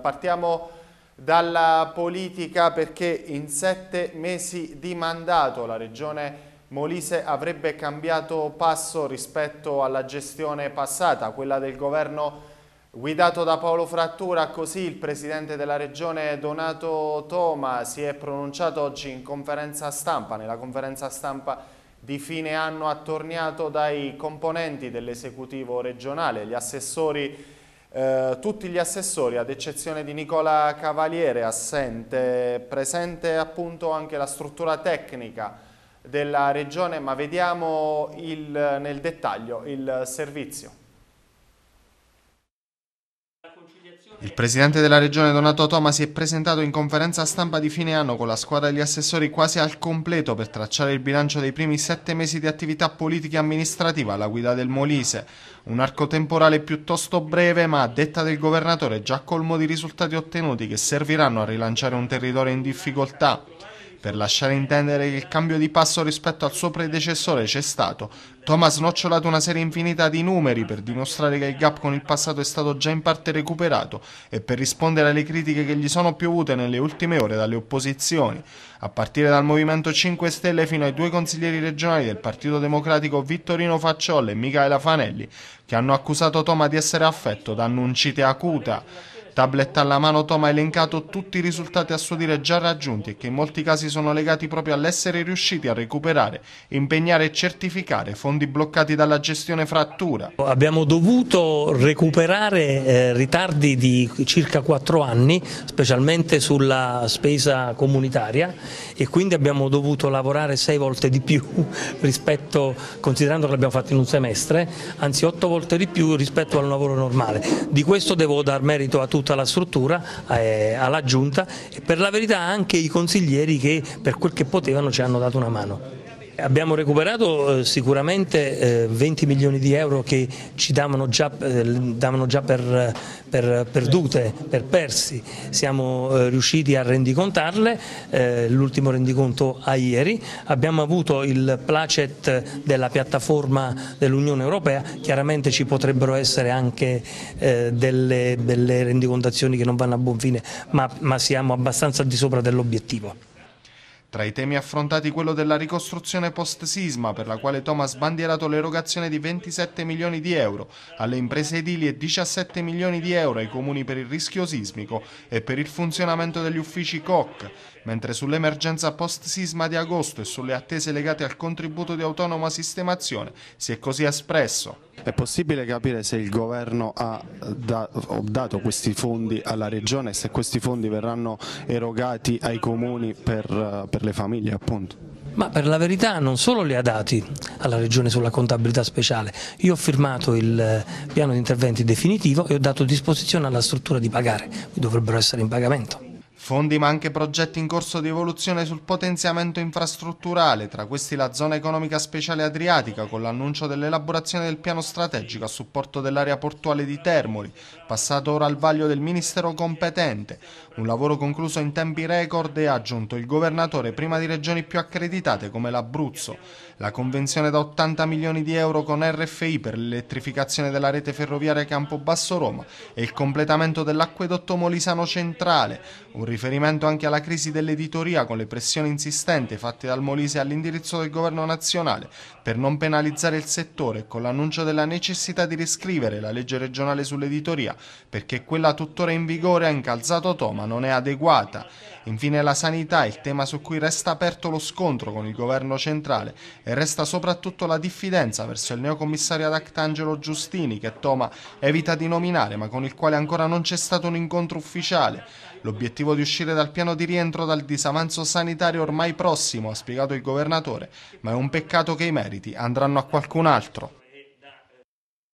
Partiamo dalla politica perché in sette mesi di mandato la regione Molise avrebbe cambiato passo rispetto alla gestione passata, quella del governo guidato da Paolo Frattura. Così il presidente della regione Donato Toma si è pronunciato oggi in conferenza stampa, nella conferenza stampa di fine anno attorniato dai componenti dell'esecutivo regionale, gli assessori eh, tutti gli assessori, ad eccezione di Nicola Cavaliere, assente, presente appunto anche la struttura tecnica della regione, ma vediamo il, nel dettaglio il servizio. Il presidente della regione Donato Toma si è presentato in conferenza stampa di fine anno con la squadra degli assessori quasi al completo per tracciare il bilancio dei primi sette mesi di attività politica e amministrativa alla guida del Molise. Un arco temporale piuttosto breve ma a detta del governatore già colmo di risultati ottenuti che serviranno a rilanciare un territorio in difficoltà per lasciare intendere che il cambio di passo rispetto al suo predecessore c'è stato. Tom ha snocciolato una serie infinita di numeri per dimostrare che il gap con il passato è stato già in parte recuperato e per rispondere alle critiche che gli sono piovute nelle ultime ore dalle opposizioni, a partire dal Movimento 5 Stelle fino ai due consiglieri regionali del Partito Democratico Vittorino Facciolle e Michaela Fanelli, che hanno accusato Toma di essere affetto da annuncite acuta. Tablet alla mano Tom ha elencato tutti i risultati a suo dire già raggiunti e che in molti casi sono legati proprio all'essere riusciti a recuperare, impegnare e certificare fondi bloccati dalla gestione frattura. Abbiamo dovuto recuperare eh, ritardi di circa 4 anni, specialmente sulla spesa comunitaria e quindi abbiamo dovuto lavorare 6 volte di più rispetto, considerando che l'abbiamo fatto in un semestre, anzi 8 volte di più rispetto al lavoro normale. Di questo devo dar merito a tutti tutta la struttura, eh, alla giunta e per la verità anche i consiglieri che per quel che potevano ci hanno dato una mano. Abbiamo recuperato eh, sicuramente 20 eh, milioni di euro che ci davano già, eh, davano già per, per, perdute, per persi, siamo riusciti a rendicontarle, l'ultimo rendiconto a ieri, abbiamo avuto il placet della piattaforma dell'Unione Europea, chiaramente ci potrebbero essere anche delle, delle rendicontazioni che non vanno a buon fine, ma, ma siamo abbastanza di sopra dell'obiettivo. Tra i temi affrontati quello della ricostruzione post-sisma, per la quale Tom ha sbandierato l'erogazione di 27 milioni di euro alle imprese edili e 17 milioni di euro ai comuni per il rischio sismico e per il funzionamento degli uffici COC, mentre sull'emergenza post-sisma di agosto e sulle attese legate al contributo di autonoma sistemazione si è così espresso. È possibile capire se il governo ha da, dato questi fondi alla regione e se questi fondi verranno erogati ai comuni per, per le famiglie appunto? Ma per la verità non solo li ha dati alla Regione sulla contabilità speciale, io ho firmato il eh, piano di interventi definitivo e ho dato disposizione alla struttura di pagare, dovrebbero essere in pagamento. Fondi ma anche progetti in corso di evoluzione sul potenziamento infrastrutturale, tra questi la zona economica speciale adriatica con l'annuncio dell'elaborazione del piano strategico a supporto dell'area portuale di Termoli, passato ora al vaglio del ministero competente, un lavoro concluso in tempi record e ha aggiunto il governatore prima di regioni più accreditate come l'Abruzzo, la convenzione da 80 milioni di euro con RFI per l'elettrificazione della rete ferroviaria Campobasso Roma e il completamento dell'acquedotto Molisano Centrale, un riferimento anche alla crisi dell'editoria con le pressioni insistenti fatte dal Molise all'indirizzo del governo nazionale per non penalizzare il settore e con l'annuncio della necessità di riscrivere la legge regionale sull'editoria perché quella tuttora in vigore ha incalzato Toma non è adeguata Infine la sanità, il tema su cui resta aperto lo scontro con il governo centrale e resta soprattutto la diffidenza verso il neocommissario ad Actangelo Giustini che Toma evita di nominare ma con il quale ancora non c'è stato un incontro ufficiale. L'obiettivo di uscire dal piano di rientro dal disavanzo sanitario ormai prossimo, ha spiegato il governatore, ma è un peccato che i meriti andranno a qualcun altro.